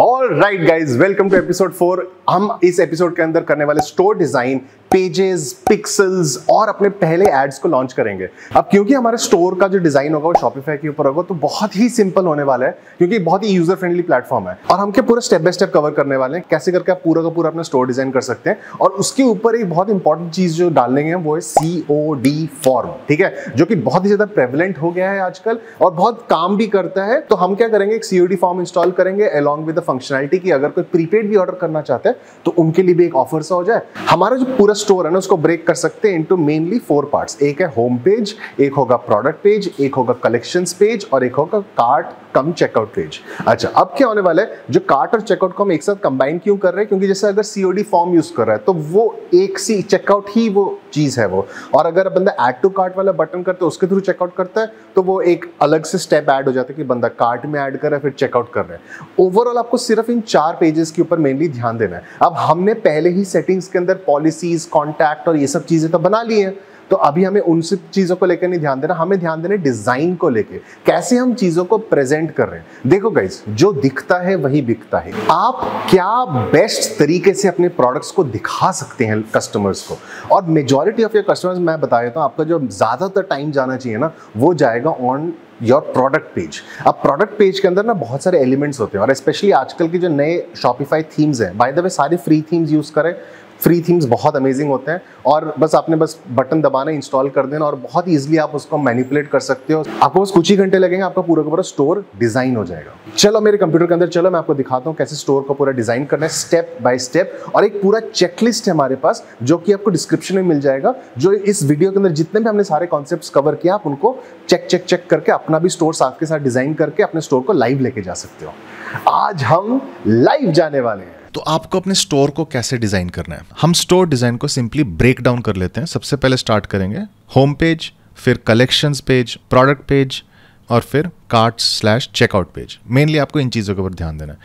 All right guys welcome to episode four हम इस episode के अंदर करने वाले स्टोर डिजाइन पेजेस पिक्सल्स और अपने पहले एड्स को लॉन्च करेंगे अब क्योंकि हमारे स्टोर का जो डिज़ाइन होगा वो शॉपिफाई के ऊपर होगा तो बहुत ही सिंपल होने वाला है क्योंकि बहुत ही यूजर फ्रेंडली प्लेटफॉर्म है और हम क्या पूरा स्टेप बाय स्टेप कवर करने वाले हैं कैसे करके आप पूरा का पूरा अपना स्टोर डिज़ाइन कर सकते हैं और उसके ऊपर एक बहुत इंपॉर्टेंट चीज़ जो डालने हैं वो है सी ओ डी फॉर्म ठीक है जो कि बहुत ही ज़्यादा प्रेवलेंट हो गया है आजकल और बहुत काम भी करता है तो हम क्या करेंगे एक C O D form install करेंगे अलॉन्ग विद फंक्शनैलिटी की अगर कोई प्रीपेड भी ऑर्डर करना चाहते हैं तो उनके लिए भी एक ऑफर सा हो जाए हमारा जो पूरा स्टोर है ना उसको ब्रेक कर सकते हैं इंटू मेनली फोर पार्ट्स एक है होम पेज एक होगा प्रोडक्ट पेज एक होगा कलेक्शंस पेज और एक होगा कार्ट कम चेकआउट पेज अच्छा अब क्या होने वाला है जो कार्ट और चेकआउट को हम एक साथ कंबाइन क्यों कर रहे हैं क्योंकि जैसे अगर सीओडी फॉर्म यूज कर रहा है तो वो एक सी चेकआउट ही वो चीज है वो और अगर बंदा एड टू कार्ट वाला बटन करता है उसके थ्रू चेकआउट करता है तो वो एक अलग से स्टेप ऐड हो जाता है कि बंदा कार्ट में ऐड कर रहा है फिर चेकआउट कर रहा है ओवरऑल आपको सिर्फ इन चार पेजेस के ऊपर मेनली ध्यान देना है अब हमने पहले ही सेटिंग्स के अंदर पॉलिसीज कॉन्टैक्ट और ये सब चीजें तो बना ली है तो अभी हमें उन सब चीज़ों को लेकर नहीं ध्यान देना हमें ध्यान देना डिज़ाइन को लेकर कैसे हम चीज़ों को प्रेजेंट कर रहे हैं देखो गाइज जो दिखता है वही बिकता है आप क्या बेस्ट तरीके से अपने प्रोडक्ट्स को दिखा सकते हैं कस्टमर्स को और मेजोरिटी ऑफ योर कस्टमर्स मैं बता देता हूँ आपका जो ज़्यादातर टाइम जाना चाहिए ना वो जाएगा ऑन योर प्रोडक्ट पेज अब प्रोडक्ट पेज के अंदर ना बहुत सारे एलिमेंट्स होते हैं और स्पेशली आजकल के जो नए शॉपिफाई थीम्स हैं बाय द वे सारे फ्री थीम्स यूज़ करें फ्री थीम्स बहुत अमेजिंग होते हैं और बस आपने बस बटन दबाना इंस्टॉल कर देना और बहुत ईजिली आप उसको मैनिपुलेट कर सकते हो आपको बस कुछ ही घंटे लगेंगे आपका पूरा का पूरा स्टोर डिजाइन हो जाएगा चलो मेरे कंप्यूटर के अंदर चलो मैं आपको दिखाता हूँ कैसे स्टोर का पूरा डिजाइन करना है स्टेप बाय स्टेप और एक पूरा चेकलिस्ट है हमारे पास जो कि आपको डिस्क्रिप्शन में मिल जाएगा जो इस वीडियो के अंदर जितने भी हमने सारे कॉन्सेप्ट कवर किया आप उनको चेक चेक चेक करके अपना भी स्टोर साथ के साथ डिजाइन करके अपने स्टोर को लाइव लेके जा सकते हो आज हम लाइव जाने वाले हैं तो आपको अपने स्टोर को कैसे डिज़ाइन करना है हम स्टोर डिज़ाइन को सिंपली ब्रेक डाउन कर लेते हैं सबसे पहले स्टार्ट करेंगे होम पेज फिर कलेक्शंस पेज प्रोडक्ट पेज और फिर cart slash checkout page mainly आपको इन चीज़ों के ऊपर ध्यान देना है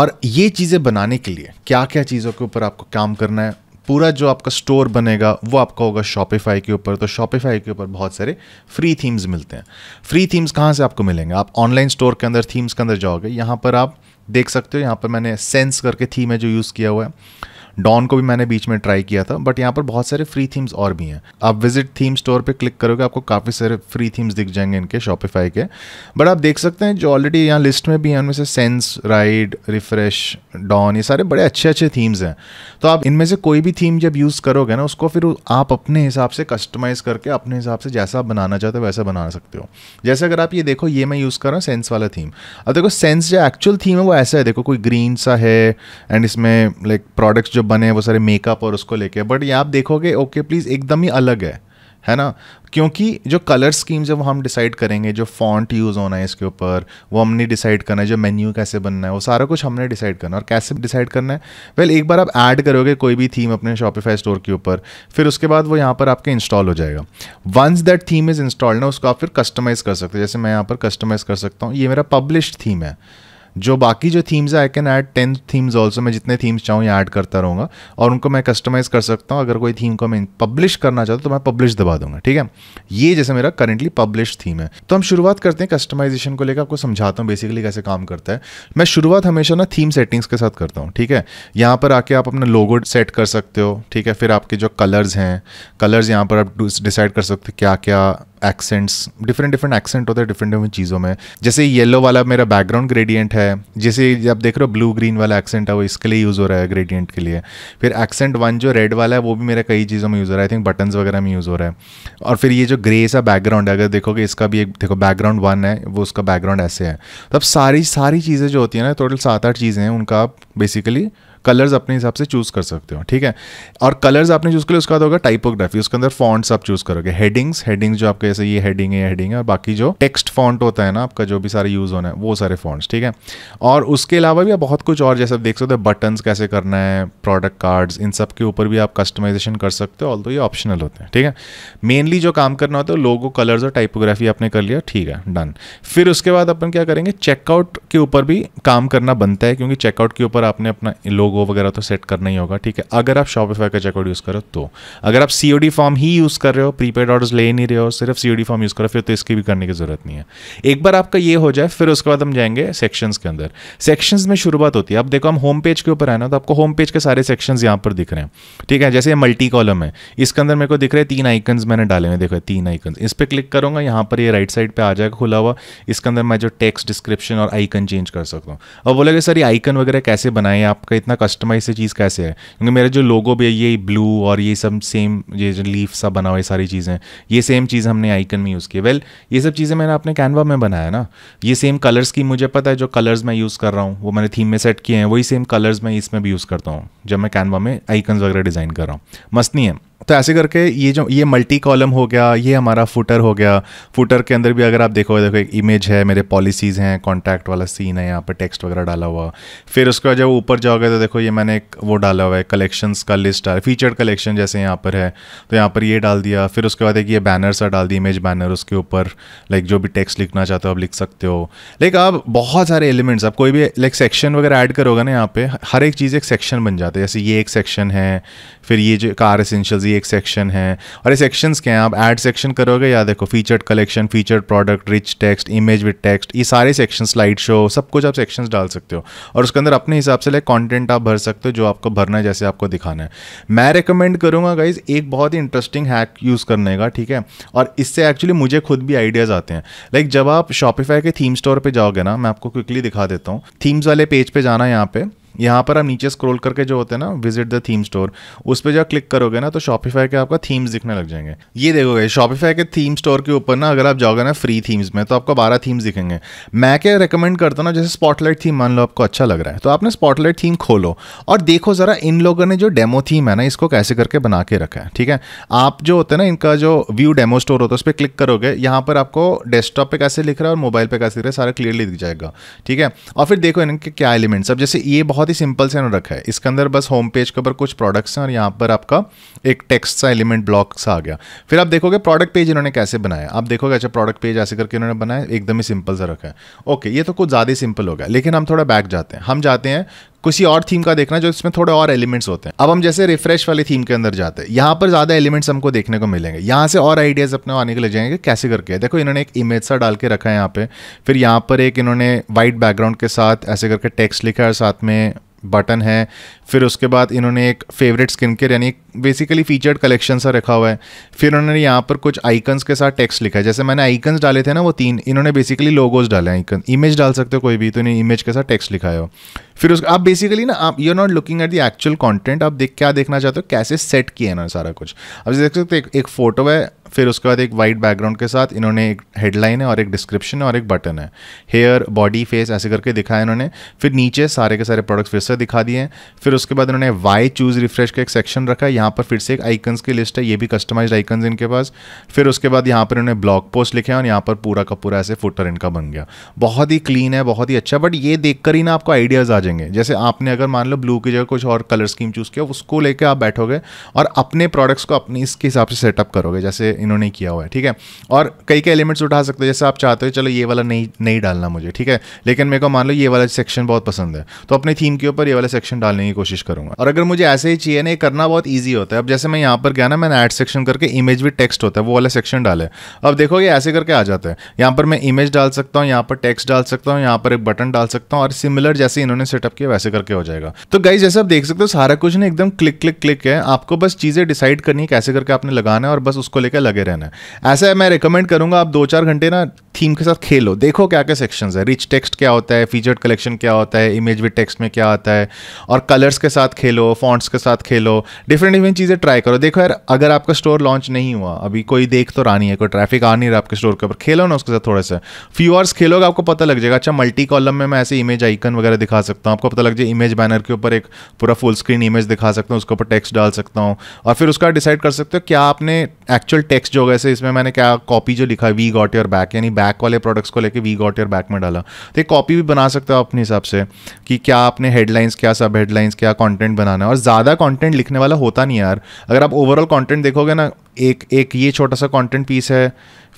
और ये चीज़ें बनाने के लिए क्या क्या चीज़ों के ऊपर आपको काम करना है पूरा जो आपका स्टोर बनेगा वो आपका होगा शॉपिफाई के ऊपर तो शॉपिफाई के ऊपर बहुत सारे फ्री थीम्स मिलते हैं फ्री थीम्स कहाँ से आपको मिलेंगे आप ऑनलाइन स्टोर के अंदर थीम्स के अंदर जाओगे यहाँ पर आप देख सकते हो यहाँ पर मैंने सेंस करके थीम है जो यूज़ किया हुआ है डॉन को भी मैंने बीच में ट्राई किया था बट यहाँ पर बहुत सारे फ्री थीम्स और भी हैं आप विजिट थीम स्टोर पर क्लिक करोगे आपको काफ़ी सारे फ्री थीम्स दिख जाएंगे इनके शॉपिफाई के बट आप देख सकते हैं जो ऑलरेडी यहाँ लिस्ट में भी हैं उनमें से सेंस राइड रिफ्रेश डॉन ये सारे बड़े अच्छे अच्छे थीम्स हैं तो आप इनमें से कोई भी थीम जब यूज़ करोगे ना उसको फिर आप अपने हिसाब से कस्टमाइज़ करके अपने हिसाब से जैसा आप बनाना चाहते हो वैसा बना सकते हो जैसे अगर आप ये देखो ये मैं यूज़ कर रहा हूँ सेंस वाला थीम अब देखो सेंस जो एक्चुअल थीम है वो ऐसा है देखो कोई ग्रीन सा है एंड इसमें लाइक प्रोडक्ट्स जो बने हैं वो सारे मेकअप और उसको लेके बट ये आप देखोगे ओके प्लीज़ एकदम ही अलग है है ना क्योंकि जो कलर स्कीम्स है वो हम डिसाइड करेंगे जो फॉन्ट यूज़ होना है इसके ऊपर वो हमने डिसाइड करना है जो मेन्यू कैसे बनना है वो सारा कुछ हमने डिसाइड करना है और कैसे डिसाइड करना है वेल well, एक बार आप ऐड करोगे कोई भी थीम अपने शॉपिफाई स्टोर के ऊपर फिर उसके बाद वो यहाँ पर आपके इंस्टॉल हो जाएगा once that theme is installed ना उसको आप फिर कस्टमाइज़ कर सकते हो जैसे मैं यहाँ पर कस्टमाइज़ कर सकता हूँ ये मेरा पब्लिश थीम है जो बाकी जो थीम्स है I can add ten themes also मैं जितने थीम्स चाहूँ यहाँ ऐड करता रहूँगा और उनको मैं कस्टमाइज़ कर सकता हूँ अगर कोई थीम को मैं पब्लिश करना चाहता तो मैं पब्लिश दबा दूंगा ठीक है ये जैसे मेरा करेंटली पब्लिश थीम है तो हम शुरुआत करते हैं कस्टमाइजेशन को लेकर आपको समझाता हूँ बेसिकली कैसे काम करता है मैं शुरुआत हमेशा ना थीम सेटिंग्स के साथ करता हूँ ठीक है यहाँ पर आके आप अपना लोगो सेट कर सकते हो ठीक है फिर आपके जो कलर्स हैं कलर्स यहाँ पर आप डिसाइड कर सकते हो क्या क्या एक्सेंट्स डिफरेंट डिफरेंट एक्सेंट होते हैं डिफरेंट डिफरेंट चीज़ों में जैसे येलो वाला मेरा बैकग्राउंड ग्रेडियंट है जैसे आप देख रहे हो ब्लू ग्रीन वाला एक्सेंट है वो इसके लिए यूज़ हो रहा है ग्रेडियंट के लिए फिर एक्सेंट वन जो रेड वाला है वो भी मेरा कई चीज़ों में यूज़ हो रहा है आई थिंक बटन्स वगैरह में यूज़ हो रहा है और फिर ये जो ग्रे सा बैकग्राउंड है अगर देखोगे इसका भी एक देखो बैकग्राउंड वन है वो उसका बैकग्राउंड ऐसे है तो अब सारी सारी चीज़ें जो होती हैं ना टोटल सात आठ चीज़ें हैं उनका आप बेसिकली कलर्स अपने हिसाब से चूज़ कर सकते हो ठीक है और कलर्स आपने चूज़ कर लिए उसके बाद होगा टाइपोग्राफी उसके अंदर फॉन्ट्स आप चूज़ करोगे हेडिंग्स हेडिंग्स जो आपके जैसे ये हेडिंग है हेडिंग है और बाकी जो टेक्स्ट फॉन्ट होता है ना आपका जो भी सारे यूज़ होना है वो सारे फॉन्ट्स ठीक है और उसके अलावा भी आप बहुत कुछ और जैसे आप देख सकते हो बटन कैसे करना है प्रोडक्ट कार्ड्स इन सब के ऊपर भी आप कस्टमाइजेशन कर सकते हो ऑल तो ये ऑप्शनल होते हैं ठीक है मेनली जो काम करना होता है लोगो कलर्स और टाइपोग्राफी आपने कर लिया ठीक है डन फिर उसके बाद अपन क्या करेंगे चेकआउट के ऊपर भी काम करना बनता है क्योंकि चेकआउट के ऊपर आपने अपना लोग लोगो वगैरह तो सेट करना ही होगा ठीक है अगर आप शॉपिफाई का चेकआउट यूज़ करो तो अगर आप सी फॉर्म ही यूज़ कर रहे हो प्रीपेड ऑर्डर्स ले नहीं रहे हो सिर्फ सी फॉर्म यूज़ करो फिर तो इसकी भी करने की ज़रूरत नहीं है एक बार आपका ये हो जाए फिर उसके बाद हम जाएंगे सेक्शन के अंदर सेक्शन में शुरुआत होती है अब देखो हम होम पेज के ऊपर आए ना तो आपको होम पेज के सारे सेक्शन यहाँ पर दिख रहे हैं ठीक है जैसे मल्टी कॉलम है इसके अंदर मेरे को दिख रहे हैं तीन आइकन्स मैंने डाले हुए देखो तीन आइकन्स इस पर क्लिक करूँगा यहाँ पर ये राइट साइड पर आ जाएगा खुला हुआ इसके अंदर मैं जो टेक्स्ट डिस्क्रिप्शन और आइकन चेंज कर सकता हूँ अब बोलेगे सर ये आइकन वगैरह कैसे बनाए आपका इतना कस्टमाइज से चीज़ कैसे है क्योंकि मेरे जो लोगो भी है ये ब्लू और ये सब सेम ये जो लीफ सा बना हुआ है सारी चीज़ें ये सेम चीज़ हमने आइकन में यूज़ की वेल ये सब चीज़ें मैंने अपने कैनवा में बनाया ना ये सेम कलर्स की मुझे पता है जो कलर्स मैं यूज़ कर रहा हूँ वो मैंने थीम में सेट किए हैं वही सेम कलर्स मैं इसमें भी यूज़ करता हूँ जब मैं कैनवा में आइकन वगैरह डिज़ाइन कर रहा हूँ मस्त नहीं है तो ऐसे करके ये जो ये मल्टी कॉलम हो गया ये हमारा फुटर हो गया फुटर के अंदर भी अगर आप देखो देखो एक इमेज है मेरे पॉलिसीज़ हैं कॉन्टैक्ट वाला सीन है यहाँ पर टेक्स्ट वगैरह डाला हुआ फिर उसके बाद जब ऊपर जाओगे तो देखो ये मैंने एक वो डाला हुआ है कलेक्शंस का लिस्ट डाला फीचर्ड कलेक्शन जैसे यहाँ पर है तो यहाँ पर ये डाल दिया फिर उसके बाद एक ये बैनर सा डाल दिया इमेज बैनर उसके ऊपर लाइक जो भी टेक्स्ट लिखना चाहते हो आप लिख सकते हो लाइक आप बहुत सारे एलिमेंट्स आप कोई भी लाइक सेक्शन वगैरह ऐड करोगे ना यहाँ पे हर एक चीज़ एक सेक्शन बन जाता है जैसे ये एक सेक्शन है फिर ये जो कार एसेंशियल्स जी एक सेक्शन है और ये सेक्शंस क्या हैं आप ऐड सेक्शन करोगे या देखो featured collection featured product rich text image with text ये सारे सेक्शन स्लाइड शो सब कुछ आप सेक्शन डाल सकते हो और उसके अंदर अपने हिसाब से लाइक कॉन्टेंट आप भर सकते हो जो आपको भरना है जैसे आपको दिखाना है मैं रिकमेंड करूँगा गाइज एक बहुत ही इंटरेस्टिंग हैक यूज़ करने का ठीक है और इससे एक्चुअली मुझे खुद भी आइडियाज़ आते हैं लाइक जब आप शॉपिफाई के थीम स्टोर पर जाओगे ना मैं आपको क्विकली दिखा देता हूँ थीम्स वाले पेज पे जाना यहाँ पर यहाँ पर आप नीचे स्क्रॉल करके जो होते हैं ना विजिट द थीम स्टोर उस पर जब क्लिक करोगे ना तो शॉपिफाई के आपका थीम्स दिखने लग जाएंगे ये देखोगे शॉपिफाई के थीम स्टोर के ऊपर ना अगर आप जाओगे ना फ्री थीम्स में तो आपको बारह थीम्स दिखेंगे मैं क्या रिकमेंड करता हूँ ना जैसे स्पॉटलाइट थीम मान लो आपको अच्छा लग रहा है तो आपने स्पॉटलाइट थीम खोलो और देखो ज़रा इन लोगों ने जो डेमो थीम है ना इसको कैसे करके बना के रखा है ठीक है आप जो होते हैं ना इनका जो व्यू डेमो स्टोर होता है उस पर क्लिक करोगे यहाँ पर आपको डेस्कटॉप पे कैसे लिख रहा है और मोबाइल पे कैसे लिख रहा है सारा क्लियरली दिख जाएगा ठीक है और फिर देखो इनके क्या एलिमेंट्स अब जैसे ये बहुत बहुत ही सिंपल से रखा है इसके अंदर बस होम पेज के ऊपर कुछ प्रोडक्ट्स हैं और यहाँ पर आपका एक टेक्स्ट सा एलिमेंट ब्लॉक सा आ गया फिर आप देखोगे प्रोडक्ट पेज इन्होंने कैसे बनाया आप देखोगे अच्छा प्रोडक्ट पेज ऐसे करके इन्होंने बनाया एकदम ही सिंपल सा रखा है ओके ये तो कुछ ज़्यादा ही सिंपल हो गया लेकिन हम थोड़ा बैक जाते हैं हम जाते हैं किसी और थीम का देखना जो इसमें थोड़े और एलिमेंट्स होते हैं अब हम जैसे रिफ्रेश वाले थीम के अंदर जाते हैं यहाँ पर ज्यादा एलिमेंट्स हमको देखने को मिलेंगे यहाँ से और आइडियाज अपने आने के लिए जाएंगे कैसे करके देखो इन्होंने एक इमेज सा डाल के रखा है यहाँ पे फिर यहाँ पर एक इन्होंने वाइट बैकग्राउंड के साथ ऐसे करके टेक्स्ट लिखा है और साथ में बटन है फिर उसके बाद इन्होंने एक फेवरेट स्किन केयर यानी बेसिकली फीचर्ड कलेक्शन सा रखा हुआ है फिर उन्होंने यहाँ पर कुछ आइकन्स के साथ टेक्स्ट लिखा है जैसे मैंने आइकन्स डाले थे ना वो तीन इन्होंने बेसिकली लोगोज डाले आइकन इमेज डाल सकते हो कोई भी तो इन्हें इमेज के साथ टेक्स्ट लिखा है फिर उस आप बेसिकली ना आप you are not looking at the actual content आप देख क्या देखना चाहते हो कैसे सेट किया है ना सारा कुछ अब देख सकते एक, एक फोटो है फिर उसके बाद एक वाइट बैकग्राउंड के साथ इन्होंने एक हेडलाइन है और एक डिस्क्रिप्शन है और एक बटन है हेयर बॉडी फेस ऐसे करके दिखाया इन्होंने फिर नीचे सारे के सारे प्रोडक्ट्स फिर से दिखा दिए हैं फिर उसके बाद इन्होंने वाई चूज़ रिफ्रेश का एक सेक्शन रखा है यहाँ पर फिर से एक आइकन्स की लिस्ट है ये भी कस्टमाइज आइकन्स इनके पास फिर उसके बाद यहाँ पर इन्होंने ब्लॉग पोस्ट लिखे हैं और यहाँ पर पूरा का पूरा ऐसे फुटर इनका बन गया बहुत ही क्लीन है बहुत ही अच्छा बट ये देखकर ही ना आपको आइडियाज़ आ जाए जाएंगे जैसे आपने अगर मान लो ब्लू की जगह कुछ और कलर स्कीम चूज़ किया उसको लेके आप बैठोगे और अपने प्रोडक्ट्स को अपने इसके हिसाब से सेटअप करोगे जैसे इन्होंने किया हुआ है ठीक है और कई कई एलिमेंट्स उठा सकते हो जैसे आप चाहते हो चलो ये वाला नहीं नहीं डालना मुझे ठीक है लेकिन मेरे को मान लो ये वाला सेक्शन बहुत पसंद है तो अपने थीम के ऊपर ये वाला सेक्शन डालने की कोशिश करूँगा और अगर मुझे ऐसे ही चाहिए ना ये करना बहुत ईजी होता है अब जैसे मैं यहाँ पर गया ना मैंने एड सेक्शन करके इमेज भी टेक्स्ट होता है वो वाला सेक्शन डाले अब देखो ये ऐसे करके आ जाता है यहाँ पर मैं इमेज डाल सकता हूँ यहाँ पर टेक्स्ट डाल सकता हूँ यहाँ पर एक बटन डाल सकता हूँ और सिमिलर जैसे इन्होंने सेटअप किया वैसे करके हो जाएगा तो गाइज जैसे आप देख सकते हो सारा कुछ ना एकदम क्लिक क्लिक क्लिक है आपको बस चीज़ें डिसाइड करनी है कैसे करके आपने लगाना है और बस उसको लेकर लगे रहना है ऐसा मैं रिकमेंड करूंगा आप दो चार घंटे ना थीम के साथ खेलो देखो क्या क्या सेक्शन है रिच टेक्स्ट क्या होता है फीचर्ड कलेक्शन क्या होता है इमेज विद टेक्स्ट में क्या आता है और कलर्स के साथ खेलो फॉन्ट्स के साथ खेलो डिफरेंट डिफरेंट चीज़ें ट्राई करो देखो यार अगर आपका स्टोर लॉन्च नहीं हुआ अभी कोई देख तो रहा नहीं है कोई ट्रैफिक आ नहीं रहा आपके स्टोर के ऊपर खेलो ना उसके साथ थोड़ा सा फ्यू आवर्स खेलोगे आपको पता लग जाएगा अच्छा मल्टी कॉलम में मैं ऐसे इमेज आइकन वगैरह दिखा सकता सकता हूँ आपको पता लग जाए इमेज बैनर के ऊपर एक पूरा फुल स्क्रीन इमेज दिखा सकता हूँ उसके ऊपर टेक्स्ट डाल सकता हूँ और फिर उसका डिसाइड कर सकते हो क्या आपने एक्चुअल टेक्स्ट जो जैसे इसमें मैंने क्या कॉपी जो लिखा वी गॉट योर बैक यानी बैक वाले प्रोडक्ट्स को लेकर वी गॉट योर बैक में डाला तो एक कॉपी भी बना सकते हो अपने हिसाब से कि क्या आपने हेडलाइंस क्या सब हेडलाइंस क्या कॉन्टेंट बनाना है और ज़्यादा कॉन्टेंट लिखने वाला होता नहीं यार अगर आप ओवरऑल कॉन्टेंट देखोगे ना एक एक ये छोटा सा कॉन्टेंट पीस है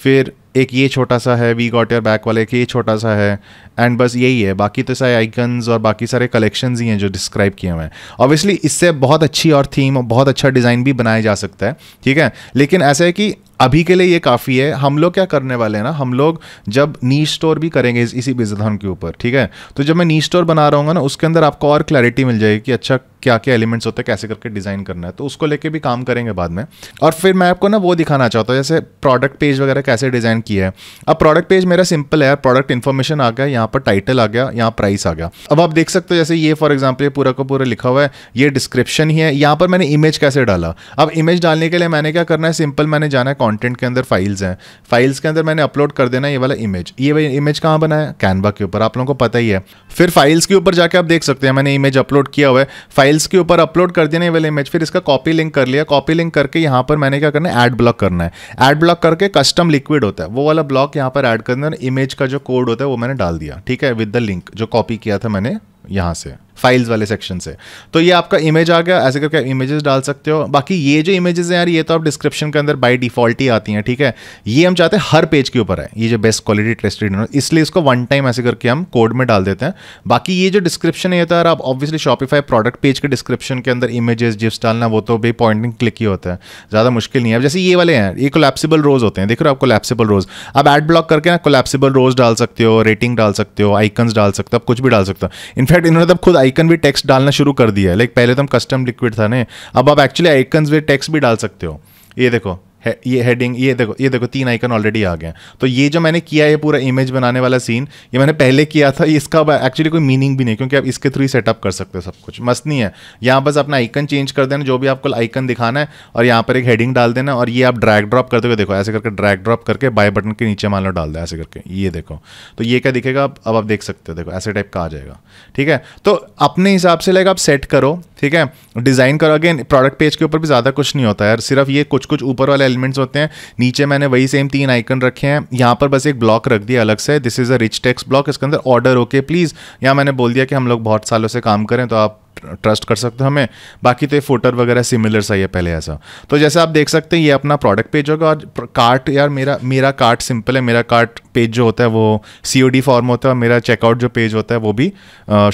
फिर एक ये छोटा सा है वी गॉट योर बैक वाले एक ये छोटा सा है एंड बस यही है बाकी तो सारे आइकन्स और बाकी सारे कलेक्शन ही हैं जो डिस्क्राइब किए हुए हैं ऑब्वियसली इससे बहुत अच्छी और थीम और बहुत अच्छा डिज़ाइन भी बनाया जा सकता है ठीक है लेकिन ऐसा है कि अभी के लिए ये काफ़ी है हम लोग क्या करने वाले हैं ना हम लोग जब नी स्टोर भी करेंगे इस, इसी बिजनेस के ऊपर ठीक है तो जब मैं नी स्टोर बना रहा हूँ ना उसके अंदर आपको और क्लैरिटी मिल जाएगी कि अच्छा क्या क्या एलिमेंट्स होते हैं कैसे करके डिज़ाइन करना है तो उसको लेके भी काम करेंगे बाद में और फिर मैं आपको ना वो दिखाना चाहता हूँ जैसे प्रोडक्ट पेज वगैरह कैसे डिज़ाइन किया है अब प्रोडक्ट पेज मेरा सिंपल है प्रोडक्ट इन्फॉर्मेशन आ गया यहाँ पर टाइटल आ गया यहाँ प्राइस आ गया अब आप देख सकते हो जैसे ये फॉर एग्जाम्पल ये पूरा का पूरा लिखा हुआ है ये डिस्क्रिप्शन ही है यहाँ पर मैंने इमेज कैसे डाला अब इमेज डालने के लिए मैंने क्या करना है सिंपल मैंने जाना है कंटेंट के अंदर फाइल्स हैं फाइल्स के अंदर मैंने अपलोड कर देना ये वाला इमेज ये वाला इमेज कहाँ बनाया कैनवा के ऊपर आप लोगों को पता ही है फिर फाइल्स के ऊपर जाके आप देख सकते हैं मैंने इमेज अपलोड किया हुआ है फाइल्स के ऊपर अपलोड कर देना ये वाला इमेज फिर इसका कॉपी लिंक कर लिया कॉपी लिंक करके यहाँ पर मैंने क्या करना है एड ब्लॉक करना है एड ब्लॉक करके कस्टम लिक्विड होता है वो वाला ब्लॉक यहाँ पर एड करना इमेज का जो कोड होता है वो मैंने डाल दिया ठीक है विद द लिंक जो कॉपी किया था मैंने यहाँ से फाइल्स वाले सेक्शन से तो ये आपका इमेज आ गया ऐसे करके आप इमेजेस डाल सकते हो बाकी ये जो इमेजेस हैं यार ये तो आप डिस्क्रिप्शन के अंदर बाय डिफॉल्ट ही आती हैं ठीक है ये हम चाहते हैं हर पेज के ऊपर है ये जो बेस्ट क्वालिटी है इसलिए इसको वन टाइम ऐसे करके हम कोड में डाल देते हैं बाकी ये जो डिस्क्रिप्शन है ये तो यार आप ऑब्वियसली शॉपिफाई प्रोडक्ट पेज के डिस्क्रिप्शन के अंदर इमेजेस जिप्स डालना वो तो भी पॉइंटिंग क्लिक ही होता है ज़्यादा मुश्किल नहीं है जैसे ये वाले हैं ये कोलेप्सिबल रोज होते हैं देख रहे हो आप कोलेप्सिबल रोज आप एड ब्लॉक करके ना कोलेप्सिबल रोज डाल सकते हो रेटिंग डाल सकते हो आइकन्स डाल सकते हो आप कुछ भी डाल सकते हो इनफैक्ट इन्होंने तब खुद आइकन भी टेक्स्ट डालना शुरू कर दिया है लाइक पहले तो हम कस्टम लिक्विड था ना अब आप एक्चुअली आइकन्स भी टेक्स्ट भी डाल सकते हो ये देखो है, ये हेडिंग ये देखो ये देखो तीन आइकन ऑलरेडी आ गए हैं तो ये जो मैंने किया है पूरा इमेज बनाने वाला सीन ये मैंने पहले किया था इसका एक्चुअली कोई मीनिंग भी नहीं क्योंकि आप इसके थ्रू सेटअप कर सकते हो सब कुछ मस्त नहीं है यहाँ बस अपना आइकन चेंज कर देना जो भी आपको आइकन दिखाना है और यहाँ पर एक हेडिंग डाल देना और ये आप ड्रैग ड्रॉप करते हुए देखो ऐसे करके ड्रैग ड्रॉप करके बाय बटन के नीचे मान लो डाल दें ऐसे करके ये देखो तो ये क्या दिखेगा अब आप देख सकते हो देखो ऐसे टाइप का आ जाएगा ठीक है तो अपने हिसाब से लाइक आप सेट करो ठीक है डिज़ाइन करो अगेन प्रोडक्ट पेज के ऊपर भी ज़्यादा कुछ नहीं होता है सिर्फ ये कुछ कुछ ऊपर वाले एलिमेंट्स होते हैं नीचे मैंने वही सेम तीन आइकन रखे हैं यहाँ पर बस एक ब्लॉक रख दिया अलग से this is a rich text block इसके अंदर ऑर्डर ओके प्लीज़ यहाँ मैंने बोल दिया कि हम लोग बहुत सालों से काम करें तो आप ट्रस्ट कर सकते हो हमें बाकी तो ये फोटर वगैरह सिमिलर सा ही है पहले ऐसा तो जैसे आप देख सकते हैं ये अपना प्रोडक्ट पेज होगा और कार्ट यार मेरा मेरा कार्ट सिंपल है मेरा कार्ट पेज जो होता है वो सी फॉर्म होता है और मेरा चेकआउट जो पेज होता है वो भी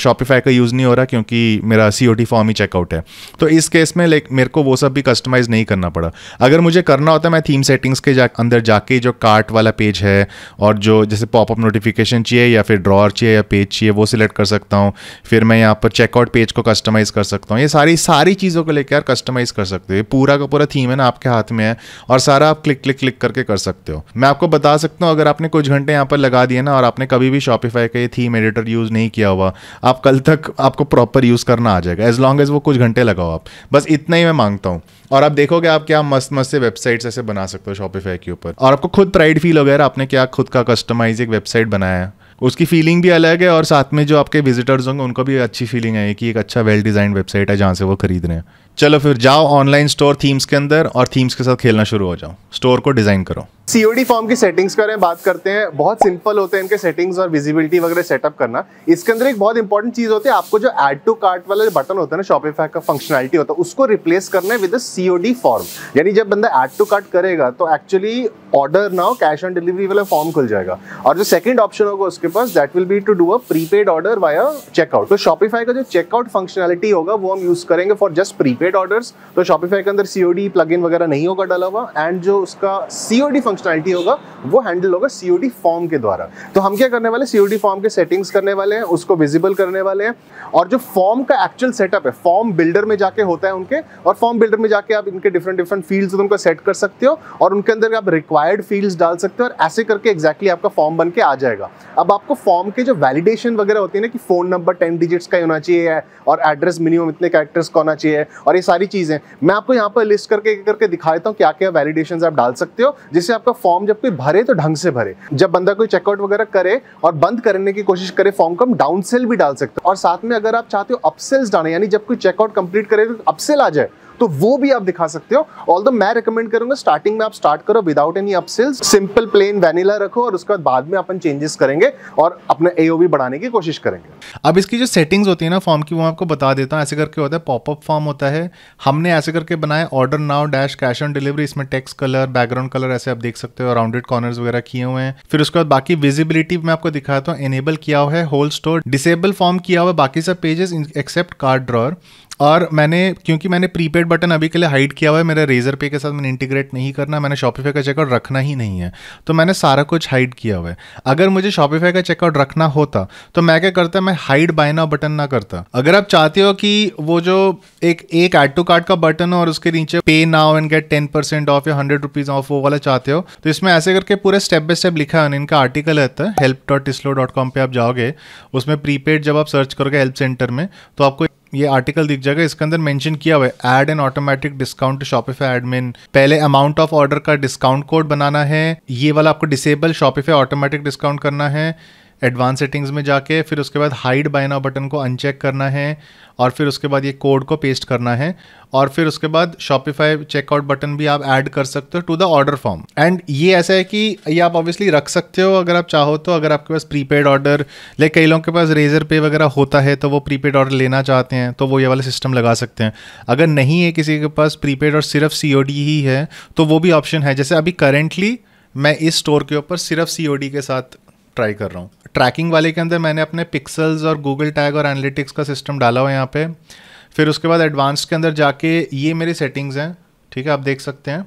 शॉपिफाई का यूज़ नहीं हो रहा क्योंकि मेरा सी फॉर्म ही चेकआउट है तो इस केस में लाइक मेरे को वो सब भी कस्टमाइज़ नहीं करना पड़ा अगर मुझे करना होता मैं थीम सेटिंग्स के जा अंदर जाके जो कार्ट वाला पेज है और जो जैसे पॉपअप नोटिफिकेशन चाहिए या फिर ड्रॉर चाहिए या पेज चाहिए वो सिलेक्ट कर सकता हूँ फिर मैं यहाँ पर चेकआउट पेज को कस्टमाइज़ कर सकता हूँ ये सारी सारी चीज़ों को लेकर कस्टमाइज़ कर सकते हो पूरा का पूरा थीम है ना आपके हाथ में है और सारा आप क्लिक क्लिक क्लिक करके कर सकते हो मैं आपको बता सकता हूँ अगर आपने कुछ घंटे यहाँ पर लगा दिए ना और आपने कभी भी शॉपिफाई का ये थीम एडिटर यूज़ नहीं किया हुआ आप कल तक आपको प्रॉपर यूज़ करना आ जाएगा एज लॉन्ग एज वो कुछ घंटे लगाओ आप बस इतना ही मैं मांगता हूँ और आप देखोगे आप क्या मस्त मस्त से वेबसाइट्स ऐसे बना सकते हो शॉपिफाई के ऊपर और आपको खुद प्राइड फील हो गया आपने क्या खुद का कस्टमाइज एक वेबसाइट बनाया है उसकी फीलिंग भी अलग है और साथ में जो आपके विजिटर्स होंगे उनको भी अच्छी फीलिंग आएगी कि एक अच्छा वेल डिज़ाइन वेबसाइट है जहाँ से वो खरीद रहे हैं चलो फिर जाओ ऑनलाइन स्टोर थीम्स के अंदर और थीम्स के साथ खेलना शुरू हो जाओ स्टोर को डिजाइन करो सीओडी फॉर्म की सेटिंग्स करें बात करते हैं बहुत सिंपल होते हैं इनके सेटिंग्स और विजिबिलिटी वगैरह सेटअप करना इसके अंदर एक बहुत इंपॉर्टेंट चीज होती है आपको जो एड टू कार्ट वाला जो बटन होता है ना शॉपिफाई का फंक्शनलिटी होता है उसको रिप्लेस करना है विद सीओडी फॉर्म यानी जब बंदा एड टू कार्ट करेगा तो एक्चुअली ऑर्डर ना हो कैश ऑन डिलीवरी वाला फॉर्म खुल जाएगा और जो सेकंड ऑप्शन होगा उसके पास that will be to do a prepaid order via checkout तो शॉपिफाई का जो चेकआउट फंक्शनलिटी होगा वो हम यूज करेंगे for just prepaid create orders तो शॉपिफाई के अंदर सीओ डी प्लग इन वगैरह नहीं होगा डाला हुआ एंड जो उसका सीओ डी फंक्शनलिटी होगा वो हैंडल होगा सीओ डी फॉर्म के द्वारा तो हम क्या करने वाले सीओ डी फॉर्म के सेटिंग्स करने वाले हैं उसको विजिबल करने वाले हैं और जो फॉर्म का एक्चुअल सेटअप है फॉर्म बिल्डर में जाके होता है उनके और फॉर्म बिल्डर में जाके आप इनके डिफरेंट डिफरेंट फील्ड्स उनको सेट कर सकते हो और उनके अंदर आप रिक्वायर्ड फील्ड्स डाल सकते हो और ऐसे करके एक्जैक्टली exactly आपका फॉर्म बन के आ जाएगा अब आपको फॉर्म के जो वैलिडेशन वगैरह होती है ना कि फोन नंबर टेन डिजिट्स का होना चाहिए और एड्रेस मिनिमम इतने कैरेक्टर्स का होना चाहिए और और ये सारी चीज़ें मैं आपको यहाँ पर लिस्ट करके करके दिखा देता हूँ क्या क्या वैलिडेशन आप डाल सकते हो जिससे आपका फॉर्म जब कोई भरे तो ढंग से भरे जब बंदा कोई चेकआउट वगैरह करे और बंद करने की कोशिश करे फॉर्म को हम डाउन सेल भी डाल सकते हो और साथ में अगर आप चाहते हो अपसेल्स डालना यानी जब कोई चेकआउट कंप्लीट करे तो अपसेल आ जाए तो वो भी आप दिखा सकते हो ऑल मैं रिकमेंड करूंगा स्टार्टिंग में आप स्टार्ट करो without any upsells simple plain vanilla रखो और उसके बाद में अपन चेंजेस करेंगे और अपने एओवी बढ़ाने की कोशिश करेंगे अब इसकी जो सेटिंग्स होती है ना फॉर्म की वो आपको बता देता हूँ ऐसे करके होता है पॉपअप फॉर्म होता है हमने ऐसे करके बनाया order now dash cash on delivery इसमें टेक्स कलर बैकग्राउंड कलर ऐसे आप देख सकते हो राउंडेड कॉर्नर्स वगैरह किए हुए हैं फिर उसके बाद बाकी विजिबिलिटी में आपको दिखाता हूँ एनेबल किया हुआ है होल स्टोर डिसेबल फॉर्म किया हुआ है बाकी सब पेजेस एक्सेप्ट कार्ड ड्रॉर और मैंने क्योंकि मैंने प्रीपेड बटन अभी के लिए हाइड किया हुआ है मेरा रेजर पे के साथ मैंने इंटीग्रेट नहीं करना मैंने शॉपिफाई का चेकआउट रखना ही नहीं है तो मैंने सारा कुछ हाइड किया हुआ है अगर मुझे शॉपिफाई का चेकआउट रखना होता तो मैं क्या करता मैं हाइड बाय ना बटन ना करता अगर आप चाहते हो कि वो जो एक एक एड टू कार्ड का बटन हो और उसके नीचे pay now and get ten percent off या हंड्रेड रुपीज ऑफ वो वाला चाहते हो तो इसमें ऐसे करके पूरे स्टेप बाय स्टेप लिखा है इनका आर्टिकल रहता है help dot EasySell dot com पर आप जाओगे उसमें प्रीपेड जब आप सर्च करोगे हेल्प सेंटर में तो आपको ये आर्टिकल दिख जाएगा इसके अंदर मेंशन किया हुआ है add an automatic discount to Shopify admin पहले अमाउंट ऑफ ऑर्डर का डिस्काउंट कोड बनाना है ये वाला आपको डिसेबल शॉपिफाई ऑटोमेटिक डिस्काउंट करना है एडवांस सेटिंग्स में जाके फिर उसके बाद हाइड बाय नाउ बटन को अनचेक करना है और फिर उसके बाद ये कोड को पेस्ट करना है और फिर उसके बाद शॉपिफाई चेकआउट बटन भी आप ऐड कर सकते हो to the order form and ये ऐसा है कि ये आप ऑब्वियसली रख सकते हो अगर आप चाहो तो अगर आपके पास प्रीपेड ऑर्डर लाइक कई लोगों के पास रेजर पे वगैरह होता है तो वो प्रीपेड ऑर्डर लेना चाहते हैं तो वो ये वाला सिस्टम लगा सकते हैं अगर नहीं है किसी के पास प्रीपेड और सिर्फ सी ही है तो वो भी ऑप्शन है जैसे अभी करेंटली मैं इस स्टोर के ऊपर सिर्फ सी के साथ ट्राई कर रहा हूँ ट्रैकिंग वाले के अंदर मैंने अपने पिक्सल्स और गूगल टैग और एनालिटिक्स का सिस्टम डाला हुआ यहाँ पे फिर उसके बाद एडवांस के अंदर जाके ये मेरी सेटिंग्स हैं ठीक है आप देख सकते हैं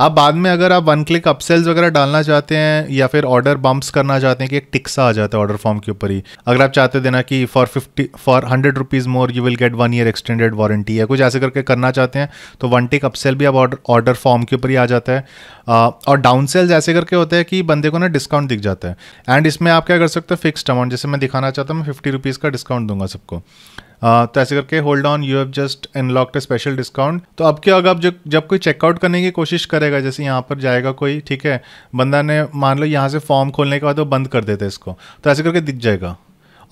आप बाद में अगर आप वन क्लिक अपसेल्स वगैरह डालना चाहते हैं या फिर ऑर्डर बम्प्स करना चाहते हैं कि एक टिक्सा आ जाता है ऑर्डर फॉर्म के ऊपर ही अगर आप चाहते देना कि for fifty for hundred rupees more you will get one year extended warranty या कुछ ऐसे करके करना चाहते हैं तो वन टिक अपसेल भी आप ऑर्डर फॉर्म के ऊपर ही आ जाता है और डाउन सेल्स ऐसे करके होता है कि बंदे को ना डिस्काउंट दिख जाता है एंड इसमें आप क्या कर सकते हो फिक्सड अमाउंट जैसे मैं दिखाना चाहता हूँ मैं फिफ्टी रुपीज़ का डिस्काउंट दूंगा सबको Uh, तो ऐसे करके hold on you have just unlocked special discount तो अब क्या होगा अब जब जब कोई चेकआउट करने की कोशिश करेगा जैसे यहाँ पर जाएगा कोई ठीक है बंदा ने मान लो यहाँ से फॉर्म खोलने के बाद वो बंद कर देते इसको तो ऐसे करके दिख जाएगा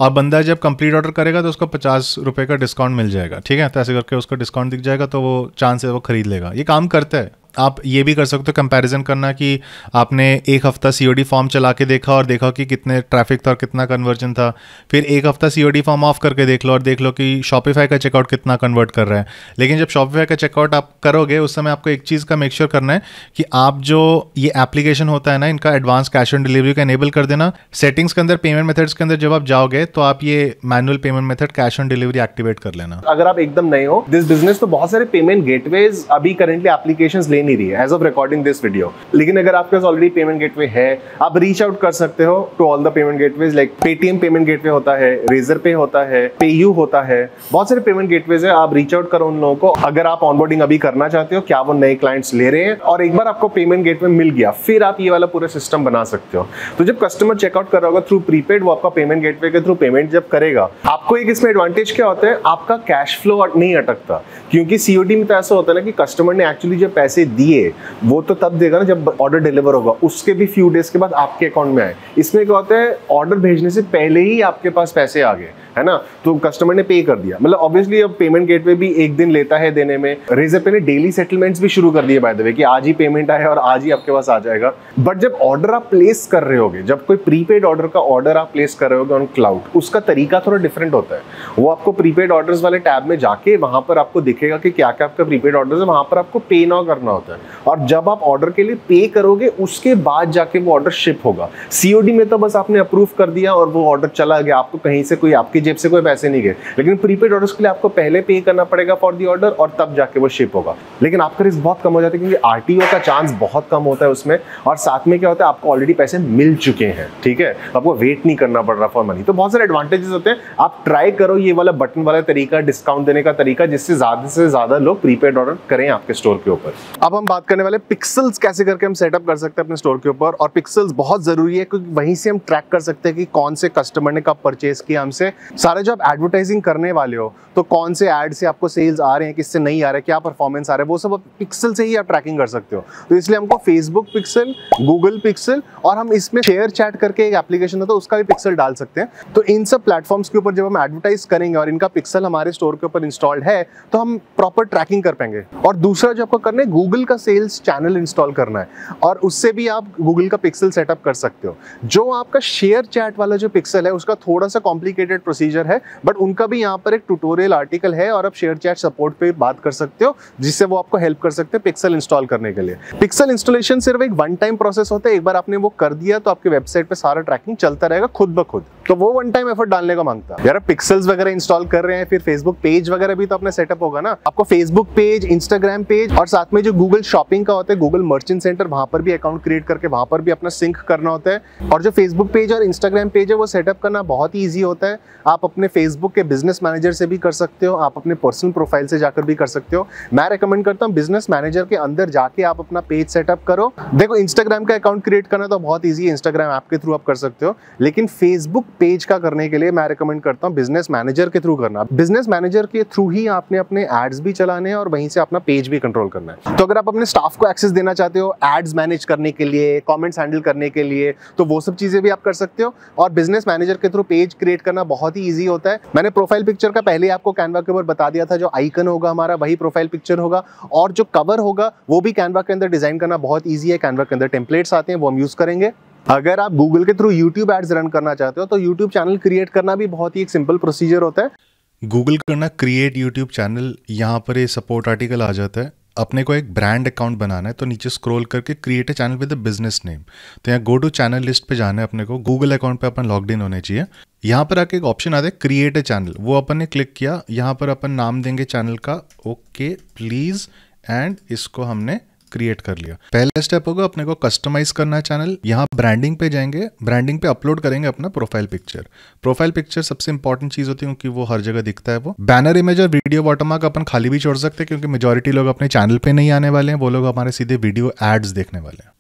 और बंदा जब कंप्लीट ऑर्डर करेगा तो उसको पचास रुपये का डिस्काउंट मिल जाएगा ठीक है तो ऐसे करके उसको डिस्काउंट दिख जाएगा तो वो चांस है वो खरीद लेगा ये काम करता है आप ये भी कर सकते हो कंपैरिजन करना कि आपने एक हफ्ता सी फॉर्म चला के देखा और देखा कि कितने ट्रैफिक था और कितना कन्वर्जन था फिर एक हफ्ता सी फॉर्म ऑफ करके देख लो और देख लो कि शॉपिफाई का चेकआउट कितना कन्वर्ट कर रहा है लेकिन जब शॉपिफाई का चेकआउट आप करोगे उस समय आपको एक चीज़ का मेक श्योर sure करना है कि आप जो ये एप्लीकेशन होता है ना इनका एडवांस कैश ऑन डिलीवरी का एनेबल कर देना सेटिंग्स के अंदर पेमेंट मेथड्स के अंदर जब आप जाओगे तो आप ये manual payment method cash on delivery activate कर लेना अगर आप एकदम नए हो दिस बिजनेस तो बहुत सारे पेमेंट गेटवेज अभी करेंटली एप्लीकेशन ले नहीं रही है as of recording this video लेकिन अगर आपके पास ऑलरेडी पेमेंट गेटवे है आप रीच आउट कर सकते हो to all the payment gateways like Paytm payment gateway होता है रेजर पे होता है पे यू होता है बहुत सारे पेमेंट गेटवेज है आप रीच आउट करो उन लोगों को अगर आप ऑनबोर्डिंग अभी करना चाहते हो क्या वो नए क्लाइंट्स ले रहे हैं और एक बार आपको पेमेंट गेटवे मिल गया फिर आप ये वाला पूरा सिस्टम बना सकते हो तो जब कस्टमर चेकआउट कर रहा होगा थ्रू प्रीपेड वो आपका पेमेंट गेटवे के थ्रू पेमेंट जब करेगा आपको एक इसमें एडवांटेज क्या होता है आपका कैश फ्लो नहीं अटकता क्योंकि सीओडी में तो ऐसा होता है ना कि कस्टमर ने एक्चुअली जो पैसे दिए वो तो तब देगा ना जब ऑर्डर डिलीवर होगा उसके भी फ्यू डेज के बाद आपके अकाउंट में आए इसमें क्या होता है ऑर्डर भेजने से पहले ही आपके पास पैसे आ गए है ना तो कस्टमर ने पे कर दिया मतलब ऑब्वियसली अब पेमेंट गेटवे भी एक दिन लेता है देने में रेजर पे ने डेली सेटलमेंट्स भी शुरू कर दिए बाय द वे कि आज ही पेमेंट आए और आज ही आपके पास आ जाएगा बट जब ऑर्डर आप प्लेस कर रहे होगे जब कोई प्रीपेड ऑर्डर का ऑर्डर आप प्लेस कर रहे होगे ऑन क्लाउड उसका तरीका थोड़ा डिफरेंट होता है वो आपको प्रीपेड ऑर्डर वाले टैब में जाके वहां पर आपको दिखेगा कि क्या क्या आपका प्रीपेड ऑर्डर है वहां पर आपको पे ना करना होता है और जब आप ऑर्डर के लिए पे करोगे उसके बाद जाके वो ऑर्डर शिप होगा सीओडी में तो बस आपने अप्रूव कर दिया और वो ऑर्डर चला गया आपको कहीं से कोई आपके आपकी जेब से कोई पैसे नहीं गए लेकिन प्रीपेड ऑर्डर्स के लिए आपको पहले पे करना पड़ेगा फॉर दी ऑर्डर और तब जाके वो शिप होगा लेकिन आपका रिस्क बहुत कम हो जाता है क्योंकि आर का चांस बहुत कम होता है उसमें और साथ में क्या होता है आपको ऑलरेडी पैसे मिल चुके हैं ठीक है आपको वेट नहीं करना पड़ रहा फॉर मनी तो बहुत सारे एडवांटेजेस होते हैं आप ट्राई करो ये वाला बटन वाला तरीका डिस्काउंट देने का तरीका जिससे ज्यादा से ज्यादा लोग प्रीपेड ऑर्डर करें आपके स्टोर के ऊपर अब हम बात करने वाले पिक्सल्स कैसे करके हम सेटअप कर सकते हैं अपने स्टोर के ऊपर और पिक्सल्स बहुत जरूरी है क्योंकि वहीं से हम ट्रैक कर सकते हैं कि कौन से कस्टमर ने कब परचेज किया हमसे सारे जो आप एडवर्टाइजिंग करने वाले हो तो कौन से एड से आपको सेल्स आ रहे हैं किससे नहीं आ रहे क्या परफॉर्मेंस आ रहा है वो सब आप पिक्सल से ही आप ट्रैकिंग कर सकते हो तो इसलिए हमको फेसबुक पिक्सल गूगल पिक्सल और हम इसमें शेयर चैट करके एक एप्लीकेशन होता है तो उसका भी पिक्सल डाल सकते हैं तो इन सब प्लेटफॉर्म्स के ऊपर जब हम एडवर्टाइज करेंगे और इनका पिक्सल हमारे स्टोर के ऊपर इंस्टॉल्ड है तो हम प्रॉपर ट्रैकिंग कर पाएंगे और दूसरा जो आपको करना है गूगल का सेल्स चैनल इंस्टॉल करना है और उससे भी आप गूगल का पिक्सल सेटअप कर सकते हो जो आपका शेयर चैट वाला जो पिक्सल है उसका थोड़ा सा कॉम्प्लिकेटेड प्रोसेस प्रोसीजर है बट उनका भी यहाँ पर एक ट्यूटोरियल आर्टिकल है और आप शेयर चैट सपोर्ट पे बात कर सकते हो जिससे वो आपको हेल्प कर सकते हैं पिक्सल इंस्टॉल करने के लिए पिक्सल इंस्टॉलेशन सिर्फ एक वन टाइम प्रोसेस होता है एक बार आपने वो कर दिया तो आपके वेबसाइट पर सारा ट्रैकिंग चलता रहेगा खुद ब खुद तो वो वन टाइम एफर्ट डालने का मांगता है यार पिक्सल्स वगैरह इंस्टॉल कर रहे हैं फिर फेसबुक पेज वगैरह भी तो अपना सेटअप होगा ना आपको फेसबुक पेज इंस्टाग्राम पेज और साथ में जो गूगल शॉपिंग का होता है गूगल मर्चेंट सेंटर वहां पर भी अकाउंट क्रिएट करके वहां पर भी अपना सिंक करना होता है और जो फेसबुक पेज और इंस्टाग्राम पेज है वो सेटअप करना बहुत ही ईजी होता है आप अपने फेसबुक के बिजनेस मैनेजर से भी कर सकते हो आप अपने पर्सनल प्रोफाइल से जाकर भी कर सकते हो मैं रिकमेंड करता हूँ बिजनेस मैनेजर के अंदर जाके आप अपना पेज सेटअप करो देखो इंस्टाग्राम का अकाउंट क्रिएट करना तो बहुत ईजी है इंस्टाग्राम ऐप के थ्रू आप कर सकते हो लेकिन फेसबुक पेज का करने के लिए मैं रिकमेंड करता हूँ बिजनेस मैनेजर के थ्रू करना बिजनेस मैनेजर के थ्रू ही आपने अपने एड्स भी चलाने हैं और वहीं से अपना पेज भी कंट्रोल करना है तो अगर आप अपने स्टाफ को एक्सेस देना चाहते हो एड्स मैनेज करने के लिए कॉमेंट्स हैंडल करने के लिए तो वो सब चीज़ें भी आप कर सकते हो और बिजनेस मैनेजर के थ्रू पेज क्रिएट करना बहुत ही ही ईजी होता है मैंने प्रोफाइल पिक्चर का पहले आपको कैनवा के ऊपर बता दिया था जो आइकन होगा हमारा वही प्रोफाइल पिक्चर होगा और जो कवर होगा वो भी कैनवा के अंदर डिजाइन करना बहुत ईजी है कैनवा के अंदर टेम्पलेट्स आते हैं वो हम यूज़ करेंगे अगर आप गूगल के थ्रू यूट्यूब एड्स रन करना चाहते हो तो यूट्यूब चैनल क्रिएट करना भी बहुत ही एक सिंपल प्रोसीजर होता है गूगल करना क्रिएट यूट्यूब चैनल यहाँ पर ये सपोर्ट आर्टिकल आ जाता है अपने को एक ब्रांड अकाउंट बनाना है तो नीचे स्क्रॉल करके create a channel with business name तो यहाँ गो टू चैनल लिस्ट पे जाना है अपने को गूगल अकाउंट पे अपन लॉग इन होने चाहिए यहाँ पर आके एक ऑप्शन आता है क्रिएट ए चैनल वो अपन ने क्लिक किया यहाँ पर अपन नाम देंगे चैनल का ओके प्लीज़ एंड इसको हमने क्रिएट कर लिया पहला स्टेप होगा अपने को कस्टमाइज करना है चैनल यहाँ ब्रांडिंग पे जाएंगे ब्रांडिंग पे अपलोड करेंगे अपना प्रोफाइल पिक्चर प्रोफाइल पिक्चर सबसे इंपॉर्टेंट चीज होती है क्योंकि वो हर जगह दिखता है वो बैनर इमेज और वीडियो वाटरमार्क अपन खाली भी छोड़ सकते हैं क्योंकि मेजोरिटी लोग अपने चैनल पे नहीं आने वाले हैं वो लोग हमारे सीधे वीडियो एड्स देखने वाले हैं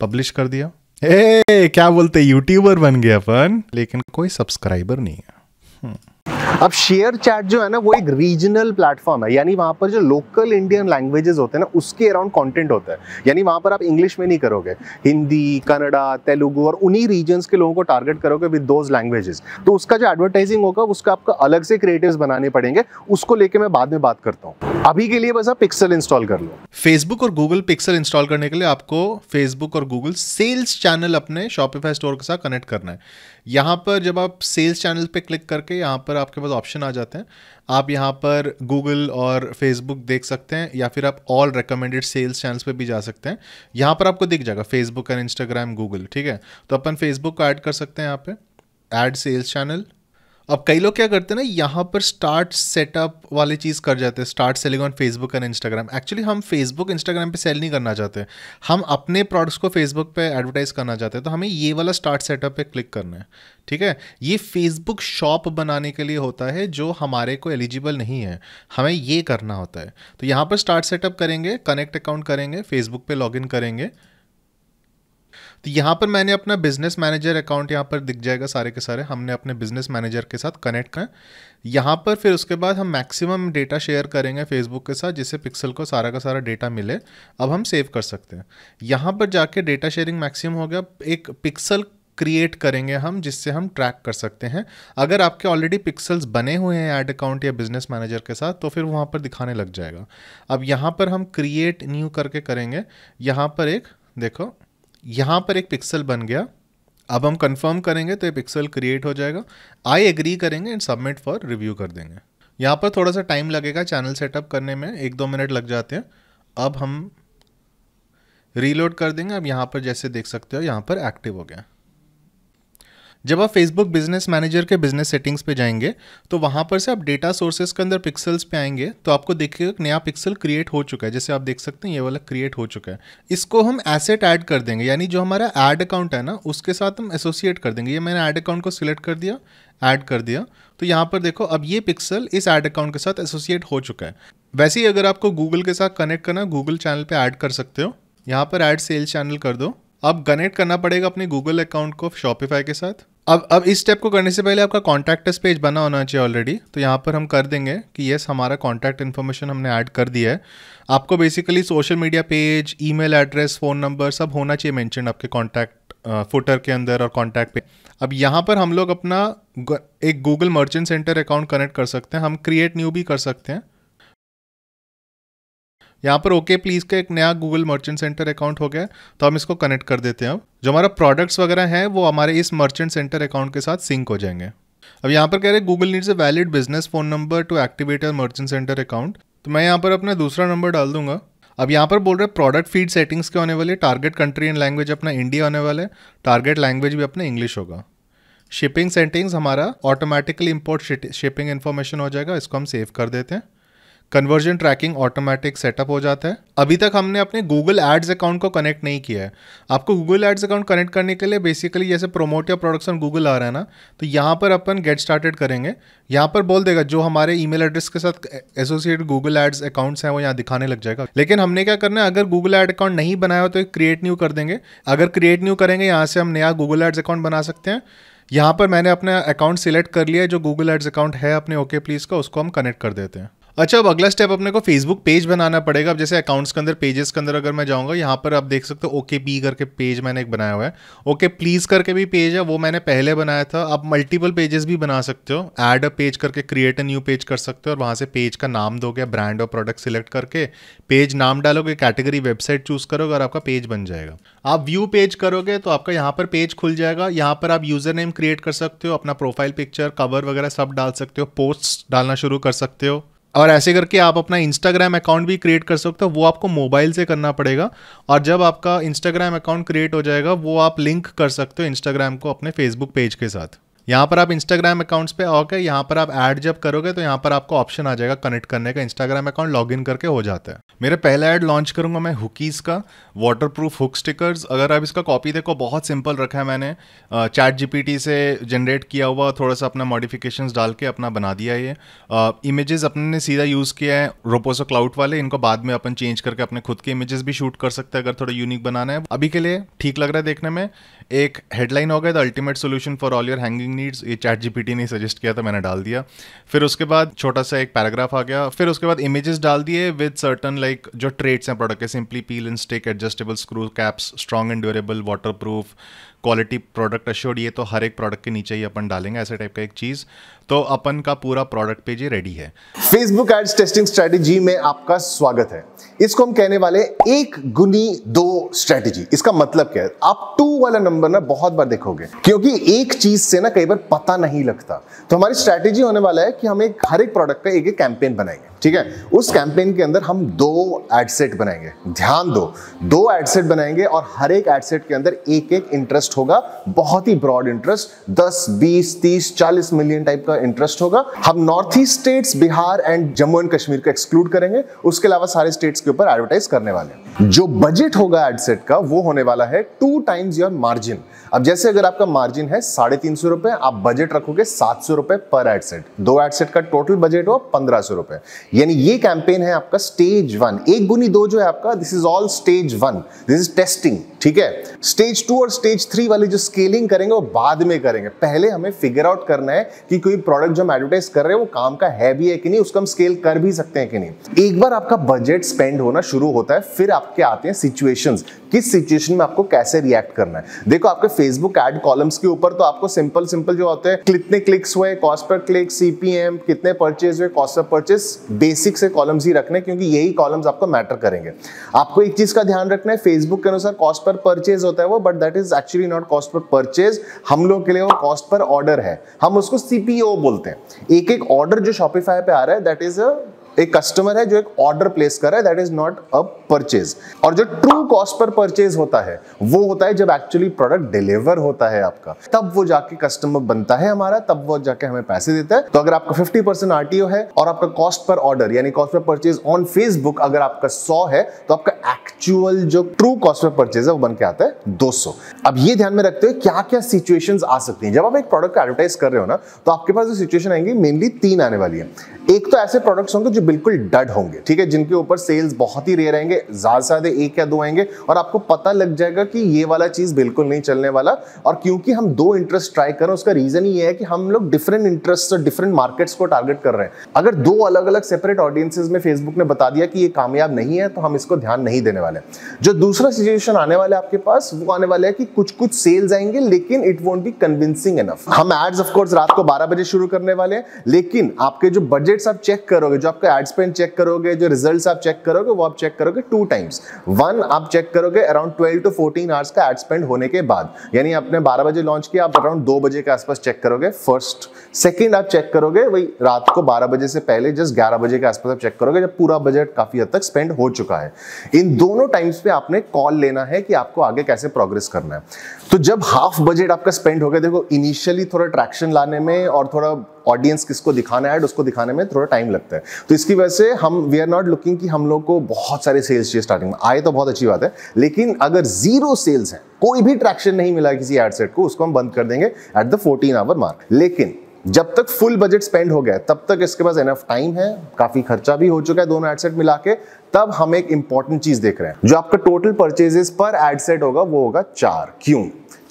पब्लिश कर दिया ए क्या बोलते यूट्यूबर बन गया अपन लेकिन कोई सब्सक्राइबर नहीं है hmm। अब शेयर चैट जो है ना वो एक रीजनल प्लेटफॉर्म है यानी वहां पर जो लोकल इंडियन लैंग्वेजेस होते हैं ना उसके अराउंड कंटेंट होता है यानी वहां पर आप इंग्लिश में नहीं करोगे हिंदी कन्नडा तेलुगु और उन्हीं रीजन्स के लोगों को टारगेट करोगे विद दोज लैंग्वेजेस तो उसका जो एडवर्टाइजिंग होगा उसका आपको अलग से क्रिएटिव बनाने पड़ेंगे उसको लेके मैं बाद में बात करता हूँ अभी के लिए बस आप पिक्सल इंस्टॉल कर लो फेसबुक और गूगल पिक्सल इंस्टॉल करने के लिए आपको फेसबुक और गूगल सेल्स चैनल अपने शॉपिफाई स्टोर के साथ कनेक्ट करना है यहाँ पर जब आप सेल्स चैनल पे क्लिक करके यहाँ पर आपके पास ऑप्शन आ जाते हैं आप यहाँ पर गूगल और फेसबुक देख सकते हैं या फिर आप ऑल रिकमेंडेड सेल्स चैनल्स पे भी जा सकते हैं यहाँ पर आपको दिख जाएगा फेसबुक एंड इंस्टाग्राम गूगल ठीक है तो अपन फेसबुक को ऐड कर सकते हैं यहाँ पर एड सेल्स चैनल अब कई लोग क्या करते हैं ना यहाँ पर स्टार्ट सेटअप वाली चीज़ कर जाते हैं start selling on Facebook and Instagram actually हम फेसबुक इंस्टाग्राम पे सेल नहीं करना चाहते हम अपने प्रोडक्ट्स को फेसबुक पे एडवर्टाइज करना चाहते हैं तो हमें ये वाला स्टार्ट सेटअप पे क्लिक करना है ठीक है ये फेसबुक शॉप बनाने के लिए होता है जो हमारे को एलिजिबल नहीं है हमें ये करना होता है तो यहाँ पर स्टार्ट सेटअप करेंगे कनेक्ट अकाउंट करेंगे फेसबुक पर लॉग करेंगे तो यहाँ पर मैंने अपना बिजनेस मैनेजर अकाउंट यहाँ पर दिख जाएगा सारे के सारे हमने अपने बिजनेस मैनेजर के साथ कनेक्ट करें यहाँ पर फिर उसके बाद हम मैक्सिमम डेटा शेयर करेंगे फेसबुक के साथ जिससे पिक्सल को सारा का सारा डेटा मिले अब हम सेव कर सकते हैं यहाँ पर जाके डेटा शेयरिंग मैक्सिमम हो गया एक पिक्सल क्रिएट करेंगे हम जिससे हम ट्रैक कर सकते हैं अगर आपके ऑलरेडी पिक्सल्स बने हुए हैं ऐड अकाउंट या बिजनेस मैनेजर के साथ तो फिर वहाँ पर दिखाने लग जाएगा अब यहाँ पर हम क्रिएट न्यू करके करेंगे यहाँ पर एक देखो यहाँ पर एक पिक्सल बन गया अब हम कंफर्म करेंगे तो ये पिक्सल क्रिएट हो जाएगा आई एग्री करेंगे एंड सबमिट फॉर रिव्यू कर देंगे यहाँ पर थोड़ा सा टाइम लगेगा चैनल सेटअप करने में एक दो मिनट लग जाते हैं अब हम रीलोड कर देंगे अब यहाँ पर जैसे देख सकते हो यहाँ पर एक्टिव हो गया जब आप फेसबुक बिजनेस मैनेजर के बिजनेस सेटिंग्स पे जाएंगे तो वहाँ पर से आप डेटा सोर्सेस के अंदर पिक्सल्स पे आएंगे तो आपको देखिएगा नया पिक्सल क्रिएट हो चुका है जैसे आप देख सकते हैं ये वाला क्रिएट हो चुका है इसको हम एसेट ऐड कर देंगे यानी जो हमारा एड अकाउंट है ना उसके साथ हम एसोसिएट कर देंगे ये मैंने एड अकाउंट को सिलेक्ट कर दिया ऐड कर दिया तो यहाँ पर देखो अब ये पिक्सल इस एड अकाउंट के साथ एसोसिएट हो चुका है वैसे ही अगर आपको गूगल के साथ कनेक्ट करना गूगल चैनल पे ऐड कर सकते हो यहाँ पर ऐड सेल चैनल कर दो अब कनेक्ट करना पड़ेगा अपने गूगल अकाउंट को शॉपिफाई के साथ अब अब इस स्टेप को करने से पहले आपका कॉन्टैक्टस पेज बना होना चाहिए ऑलरेडी तो यहाँ पर हम कर देंगे कि येस हमारा कॉन्टैक्ट इन्फॉर्मेशन हमने ऐड कर दिया है आपको basically social media page email address phone number सब होना चाहिए मैंशन आपके कॉन्टैक्ट फुटर के अंदर और कॉन्टैक्ट पे अब यहाँ पर हम लोग अपना एक Google merchant centre account connect कर सकते हैं हम क्रिएट न्यू भी कर सकते हैं यहाँ पर ओके प्लीज़ का एक नया गूगल मर्चेंट सेंटर अकाउंट हो गया तो हम इसको कनेक्ट कर देते हैं जो हमारा प्रोडक्ट्स वगैरह हैं वो हमारे इस मर्चेंट सेंटर अकाउंट के साथ सिंक हो जाएंगे अब यहाँ पर कह रहे हैं Google needs a valid business phone number to activate your merchant centre account तो मैं यहाँ पर अपना दूसरा नंबर डाल दूंगा अब यहाँ पर बोल रहे हैं प्रोडक्ट फीड सेटिंग्स के होने वाले टारगेट कंट्री एंड लैंग्वेज अपना इंडिया होने वाला है टारगेट लैंग्वेज भी अपना इंग्लिश होगा शिपिंग सेटिंग्स हमारा ऑटोमेटिकली इंपोर्ट शिपिंग इन्फॉर्मेशन हो जाएगा इसको हम सेव कर देते हैं कन्वर्जन ट्रैकिंग ऑटोमेटिक सेटअप हो जाता है अभी तक हमने अपने गूगल एड्स अकाउंट को कनेक्ट नहीं किया है आपको गूगल एड्स अकाउंट कनेक्ट करने के लिए बेसिकली जैसे प्रोमोट या प्रोडक्ट्स गूगल आ रहा है ना तो यहाँ पर अपन गेट स्टार्टेड करेंगे यहाँ पर बोल देगा जो हमारे मेल एड्रेस के साथ एसोसिएट गूगल एड्स अकाउंट्स हैं वो यहाँ दिखाने लग जाएगा लेकिन हमने क्या करना है अगर गूगल एड अकाउंट नहीं बनाया तो एक क्रिएट न्यू कर देंगे अगर क्रिएट न्यू करेंगे यहाँ से हम नया गूगल एड्स अकाउंट बना सकते हैं यहाँ पर मैंने अपना अकाउंट सिलेक्ट कर लिया है जो गूगल एड्स अकाउंट है अपने ओके okay प्लीज़ का उसको हम कनेक्ट कर देते हैं अच्छा अब अगला स्टेप अपने को फेसबुक पेज बनाना पड़ेगा अब जैसे अकाउंट्स के अंदर पेजेस के अंदर अगर मैं जाऊँगा यहाँ पर आप देख सकते हो ओके पी करके पेज मैंने एक बनाया हुआ है ओके प्लीज़ करके भी पेज है वो मैंने पहले बनाया था आप मल्टीपल पेजेस भी बना सकते हो ऐड अ पेज करके क्रिएट अ न्यू पेज कर सकते हो और वहाँ से पेज का नाम दोगे ब्रांड और प्रोडक्ट सिलेक्ट करके पेज नाम डालोगे कैटेगरी वेबसाइट चूज़ करोगे और आपका पेज बन जाएगा आप व्यू पेज करोगे तो आपका यहाँ पर पेज खुल जाएगा यहाँ पर आप यूज़र नेम क्रिएट कर सकते हो अपना प्रोफाइल पिक्चर कवर वगैरह सब डाल सकते हो पोस्ट डालना शुरू कर सकते हो और ऐसे करके आप अपना इंस्टाग्राम अकाउंट भी क्रिएट कर सकते हो वो आपको मोबाइल से करना पड़ेगा और जब आपका इंस्टाग्राम अकाउंट क्रिएट हो जाएगा वो आप लिंक कर सकते हो इंस्टाग्राम को अपने फेसबुक पेज के साथ यहाँ पर आप इंस्टाग्राम अकाउंट्स पे आओगे यहाँ पर आप ऐड जब करोगे तो यहाँ पर आपको ऑप्शन आ जाएगा कनेक्ट करने का इंस्टाग्राम अकाउंट लॉगिन करके हो जाता है मेरे पहला ऐड लॉन्च करूंगा मैं हुकीज़ का वाटर प्रूफ हुक स्टिकर्स अगर आप इसका कॉपी देखो बहुत सिंपल रखा है मैंने चैट जी से जनरेट किया हुआ थोड़ा सा अपना मॉडिफिकेशन डाल के अपना बना दिया ये इमेजेस अपने ने सीधा यूज़ किया है रोपोसो क्लाउड वाले इनको बाद में अपन चेंज करके अपने खुद के इमेजेस भी शूट कर सकते हैं अगर थोड़ा यूनिक बनाना है अभी के लिए ठीक लग रहा है देखने में एक हेडलाइन हो गया the ultimate solution for all your hanging needs ये चैट जीपीटी ने सजेस्ट किया था मैंने डाल दिया फिर उसके बाद छोटा सा एक पैराग्राफ आ गया फिर उसके बाद इमेजेस डाल दिए विद सर्टन लाइक जो ट्रेड्स हैं प्रोडक्ट के simply peel and stick adjustable screw caps strong and durable water quality product assured ये तो हर एक प्रोडक्ट के नीचे ही अपन डालेंगे ऐसे टाइप का एक चीज़ तो अपन का पूरा प्रोडक्ट पेज रेडी है फेसबुक एड्स टेस्टिंग स्ट्रेटेजी में आपका स्वागत है इसको हम कहने वाले एक गुनी दो स्ट्रेटेजी इसका मतलब क्या है आप टू वाला नंबर ना बहुत बार देखोगे क्योंकि एक चीज से ना कई बार पता नहीं लगता तो हमारी स्ट्रेटेजी होने वाला है कि हम एक हर एक प्रोडक्ट का एक एक कैंपेन बनाएंगे ठीक है उस कैंपेन के अंदर हम दो एडसेट बनाएंगे ध्यान दो दो एडसेट बनाएंगे और हर एक एडसेट के अंदर एक एक इंटरेस्ट होगा बहुत ही ब्रॉड इंटरेस्ट दस बीस तीस चालीस मिलियन टाइप का ज़्यादा इंटरेस्ट होगा हम north east states Bihar and Jammu and Kashmir को एक्सक्लूड करेंगे उसके अलावा सारे स्टेट्स के ऊपर एडवर्टाइज करने वाले हैं जो बजट होगा एडसेट का वो होने वाला है टू टाइम्स योर मार्जिन अब जैसे अगर आपका मार्जिन है साढ़े तीन सौ रुपए आप बजट रखोगे सात सौ रुपए पर एडसेट दो एडसेट का टोटल बजट हो पंद्रह सौ रुपए यानी ये कैंपेन है आपका स्टेज वन एक गुनी दो जो है आपका this is all stage one this is testing ठीक है स्टेज टू और स्टेज थ्री वाली जो स्केलिंग करेंगे वो बाद में करेंगे पहले हमें फिगर आउट करना है कि कोई प्रोडक्ट जो हम एडवर्टाइज कर रहे हैं वो काम का है भी है कि नहीं उसको हम स्केल कर भी सकते हैं कि नहीं एक बार आपका बजट स्पेंड होना शुरू होता है फिर आपके आते हैं सिचुएशंस किस सिचुएशन में आपको कैसे रिएक्ट करना है देखो आपके फेसबुक एड कॉलम्स के ऊपर तो आपको सिंपल सिंपल जो होते हैं कितने क्लिक्स हुए कॉस्ट पर क्लिक सीपीएम कितने परचेज हुए कॉस्ट पर परचेज बेसिक से कॉलम्स ही रखने क्योंकि यही कॉलम्स आपको मैटर करेंगे आपको एक चीज का ध्यान रखना है फेसबुक के अनुसार कॉस्ट पर परचेज होता है वो but that is actually not cost पर परचेज हम लोग के लिए वो कॉस्ट पर ऑर्डर है हम उसको सीपीओ बोलते हैं एक एक ऑर्डर जो शॉपिफाई पे आ रहा है दैट इज अ एक कस्टमर है जो एक ऑर्डर प्लेस कर रहा है that is not a purchase और जो ट्रू कॉस्ट पर परचेज होता है वो होता है जब एक्चुअली प्रोडक्ट डिलीवर होता है आपका तब वो जाके कस्टमर बनता है हमारा तब वो जाके हमें पैसे देता है तो अगर आपका 50 परसेंट आरटीओ है और आपका कॉस्ट पर ऑर्डर यानी cost per purchase on Facebook अगर आपका 100 है तो आपका एक्चुअल जो ट्रू कॉस्ट पर परचेज है वो बन के आता है 200 अब ये ध्यान में रखते हुए क्या क्या सिचुएशंस आ सकती हैं जब आप एक प्रोडक्ट का एडवर्टाइज कर रहे हो ना तो आपके पास जो सिचुएशन आएंगी मेनली तीन आने वाली है एक तो ऐसे प्रोडक्ट्स होंगे जो बिल्कुल डड होंगे ठीक है जिनके ऊपर सेल्स बहुत ही रेयर आएंगे ज़्यादा से ज़्यादा एक या दो आएंगे और आपको पता लग जाएगा कि ये वाला चीज़ बिल्कुल नहीं चलने वाला और क्योंकि हम दो इंटरेस्ट ट्राई करें उसका रीज़न ये है कि हम लोग डिफरेंट इंटरेस्ट और डिफरेंट मार्केट्स को टारगेट कर रहे हैं अगर दो अलग अलग सेपरेट ऑडियंसेज में फेसबुक ने बता दिया कि ये कामयाब नहीं है तो हम इसको ध्यान नहीं देने वाले जो दूसरा सिचुएशन आने वाला है आपके पास वो आने वाला है कि कुछ कुछ सेल्स आएंगे लेकिन it won't be convincing enough हम एड्स ऑफकोर्स रात को बारह बजे शुरू करने वाले हैं लेकिन आपके जो बजट आप चेक करोगे जो आपका एड स्पेंड चेक करोगे जो रिजल्ट आप चेक करोगे वो आप चेक करोगे टू टाइम्स वन आप चेक करोगे around twelve to fourteen hours का एड स्पेंड होने के बाद यानी आपने बारह बजे लॉन्च किया आप अराउंड दो बजे के आसपास चेक करोगे फर्स्ट सेकेंड आप चेक करोगे वही रात को बारह बजे से पहले जस्ट ग्यारह बजे के आसपास आप चेक करोगे जब पूरा बजट काफी हद तक स्पेंड हो चुका है इन दोनों टाइम्स पे आपने कॉल लेना है कि आपको आगे कैसे प्रोग्रेस करना है तो जब हाफ बजट आपका स्पेंड हो गया देखो इनिशियली थोड़ा ट्रैक्शन लाने में और थोड़ा ऑडियंस किसको दिखाना है उसको दिखाने में थोड़ा टाइम लगता है तो इसकी वजह से हम वी आर नॉट लुकिंग कि हम लोग को बहुत सारे सेल्स चाहिए स्टार्टिंग में आए तो बहुत अच्छी बात है लेकिन अगर जीरो सेल्स है कोई भी ट्रैक्शन नहीं मिला किसी एड सेट को उसको हम बंद कर देंगे at the fourteen hour mark लेकिन जब तक फुल बजट स्पेंड हो गया तब तक इसके पास एनफ टाइम है काफी खर्चा भी हो चुका है दोनों एडसेट मिला के तब हम एक इंपॉर्टेंट चीज देख रहे हैं जो आपका टोटल परचेजेस पर एडसेट होगा वो होगा चार क्यों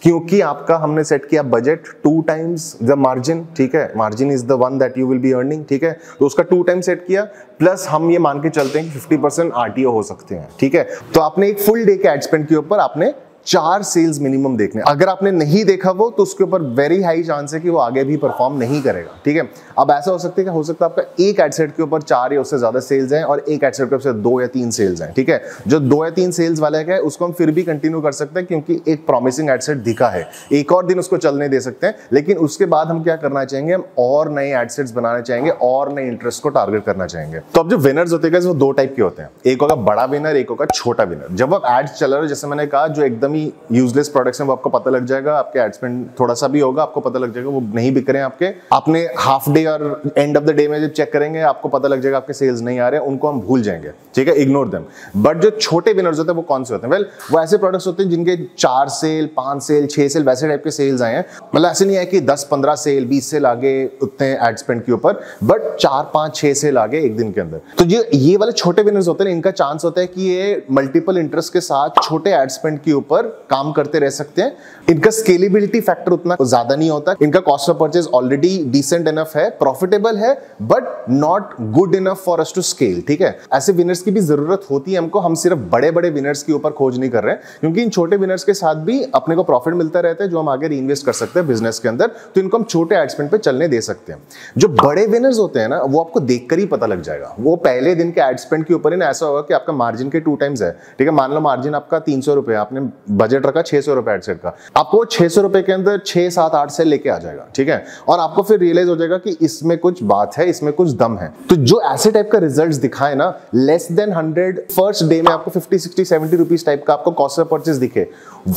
क्योंकि आपका हमने सेट किया budget two times the margin ठीक है margin is the one that you will be earning ठीक है तो उसका टू टाइम सेट किया प्लस हम ये मान के चलते हैं कि 50 परसेंट आरटीओ हो सकते हैं ठीक है तो आपने एक फुल डे के एड स्पेंड के ऊपर आपने चार सेल्स मिनिमम देखने अगर आपने नहीं देखा वो तो उसके ऊपर वेरी हाई चांस है कि वो आगे भी परफॉर्म नहीं करेगा ठीक है अब ऐसा हो सकता है कि हो सकता है आपका एक एडसेट के ऊपर चार या उससे ज्यादा सेल्स हैं और एक एडसेट के ऊपर दो या तीन सेल्स हैं ठीक है जो दो या तीन सेल्स का है उसको हम फिर भी कंटिन्यू कर सकते हैं क्योंकि एक प्रॉमिसिंग एडसेट दिखा है एक और दिन उसको चलने दे सकते हैं लेकिन उसके बाद हम क्या करना चाहेंगे हम और नए एडसेट्स बनाने चाहेंगे और नए इंटरेस्ट को टारगेट करना चाहेंगे तो अब जो विनर्स होते हैं वो दो टाइप के होते हैं एक होगा बड़ा विनर एक होगा छोटा विनर जब आप एड्स चल रहे हो जैसे मैंने कहा जो एकदम ही यूजलेस प्रोडक्ट्स हैं वो आपको पता लग जाएगा आपके एडसमेंट थोड़ा सा भी होगा आपको पता लग जाएगा वो नहीं बिक रहे हैं आपके आपने हाफ डे और एंड ऑफ द डे में जब चेक करेंगे आपको पता लग जाएगा आपके सेल्स नहीं आ रहे हैं उनको हम भूल जाएंगे ठीक है इग्नोर देम बट जो छोटे विनर्स होते हैं वो कौन से होते हैं वेल well, वो ऐसे प्रोडक्ट्स होते हैं जिनके चार सेल पांच सेल छह सेल वैसे टाइप के सेल्स आए हैं मतलब ऐसे नहीं है कि दस पंद्रह सेल बीस सेल आगे उतने एडसमेंट के ऊपर बट चार पांच छह सेल आगे एक दिन के अंदर तो ये ये वाले छोटे विनर्स होते हैं इनका चांस होता है कि ये मल्टीपल इंटरेस्ट के साथ छोटे एडसमेंट के ऊपर पर काम करते रह सकते हैं इनका स्केलेबिलिटी फैक्टर उतना ज्यादा नहीं होता इनका cost of purchase already decent enough है प्रॉफिटेबल है but not good enough for us to scale ठीक है ऐसे विनर्स की भी जरूरत होती है हमको हम सिर्फ बड़े बड़े विनर्स के ऊपर खोज नहीं कर रहे हैं क्योंकि इन छोटे विनर्स के साथ भी अपने को प्रॉफिट मिलता रहता है जो हम आगे इन्वेस्ट कर सकते हैं बिजनेस के अंदर तो इनको हम छोटे एडसमेंट पर चलने दे सकते हैं जो बड़े विनर्स होते हैं ना वो आपको देख ही पता लग जाएगा वो पहले दिन के एडसमेंट के ऊपर ही ना ऐसा होगा कि आपका मार्जिन के टू टाइम्स है ठीक है मान लो मार्जिन आपका तीन सौ रुपये आपने बजट रखा छह सौ रुपए हेडसेट का आपको छह सौ रुपए के अंदर छह सात आठ से लेके आ जाएगा ठीक है और आपको फिर रियलाइज हो जाएगा कि इसमें कुछ बात है इसमें कुछ दम है तो जो ऐसे टाइप का रिजल्ट दिखाए ना less than hundred first day में आपको fifty sixty seventy rupees type का आपको कॉस्ट ऑफ परचेज दिखे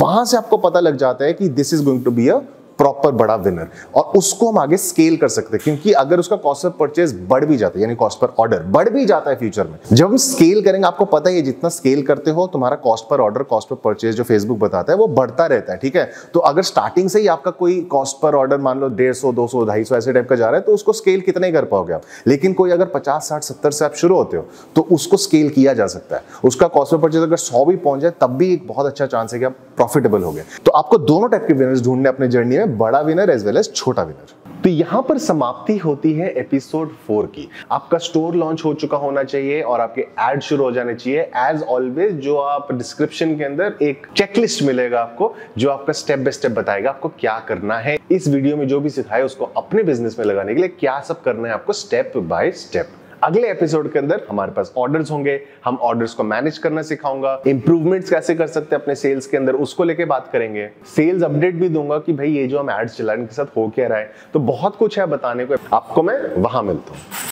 वहां से आपको पता लग जाता है कि this is going to be a proper बड़ा विनर और उसको हम आगे स्केल कर सकते हैं क्योंकि अगर उसका कॉस्ट ऑफ परचेज बढ़ भी जाता है यानी कॉस्ट पर ऑर्डर बढ़ भी जाता है फ्यूचर में जब हम स्केल करेंगे आपको पता है जितना स्केल करते हो तुम्हारा कॉस्ट पर ऑर्डर कॉस्ट पर परचेज जो फेसबुक बताता है वो बढ़ता रहता है ठीक है तो अगर स्टार्टिंग से ही आपका कोई कॉस्ट पर ऑर्डर मान लो डेढ़ सौ दो सौ ढाई सौ ऐसे टाइप का जा रहा है तो उसको स्केल कितने ही कर पाओगे आप लेकिन कोई अगर पचास साठ सत्तर से आप शुरू होते हो तो उसको स्केल किया जा सकता है उसका कॉस्ट पर परचेज अगर सौ भी पहुंच जाए तब भी एक बहुत अच्छा चांस है कि आप प्रॉफिटेबल हो गए तो आपको दोनों टाइप के विनर्स ढूंढने अपने जर्नी में है बड़ा विनर एज वेल एज छोटा विनर तो यहां पर समाप्ति होती है एपिसोड फोर की आपका स्टोर लॉन्च हो चुका होना चाहिए और आपके एड शुरू हो जाने चाहिए एज ऑलवेज जो आप डिस्क्रिप्शन के अंदर एक चेकलिस्ट मिलेगा आपको जो आपका स्टेप बाय स्टेप बताएगा आपको क्या करना है इस वीडियो में जो भी सिखाए उसको अपने बिजनेस में लगाने के लिए क्या सब करना है आपको स्टेप बाय स्टेप अगले एपिसोड के अंदर हमारे पास ऑर्डर्स होंगे हम ऑर्डर्स को मैनेज करना सिखाऊंगा इंप्रूवमेंट्स कैसे कर सकते हैं अपने सेल्स के अंदर उसको लेके बात करेंगे सेल्स अपडेट भी दूंगा कि भाई ये जो हम एड्स चलाने के साथ हो क्या रहा है तो बहुत कुछ है बताने को आपको मैं वहां मिलता हूँ